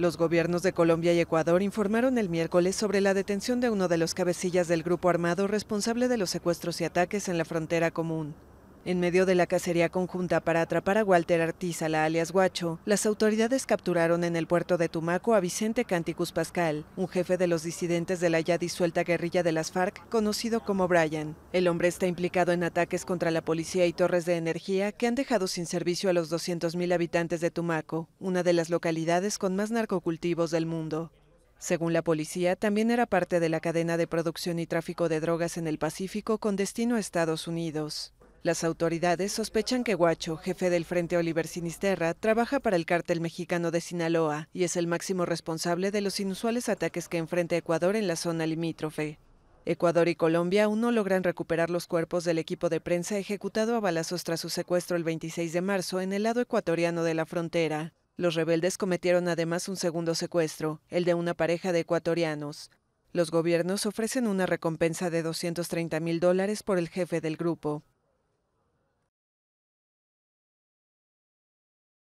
Los gobiernos de Colombia y Ecuador informaron el miércoles sobre la detención de uno de los cabecillas del grupo armado responsable de los secuestros y ataques en la frontera común. En medio de la cacería conjunta para atrapar a Walter la alias Guacho, las autoridades capturaron en el puerto de Tumaco a Vicente Canticus Pascal, un jefe de los disidentes de la ya disuelta guerrilla de las FARC, conocido como Brian. El hombre está implicado en ataques contra la policía y torres de energía que han dejado sin servicio a los 200.000 habitantes de Tumaco, una de las localidades con más narcocultivos del mundo. Según la policía, también era parte de la cadena de producción y tráfico de drogas en el Pacífico con destino a Estados Unidos. Las autoridades sospechan que Guacho, jefe del Frente Oliver Sinisterra, trabaja para el cártel mexicano de Sinaloa y es el máximo responsable de los inusuales ataques que enfrenta Ecuador en la zona limítrofe. Ecuador y Colombia aún no logran recuperar los cuerpos del equipo de prensa ejecutado a balazos tras su secuestro el 26 de marzo en el lado ecuatoriano de la frontera. Los rebeldes cometieron además un segundo secuestro, el de una pareja de ecuatorianos. Los gobiernos ofrecen una recompensa de 230 mil dólares por el jefe del grupo.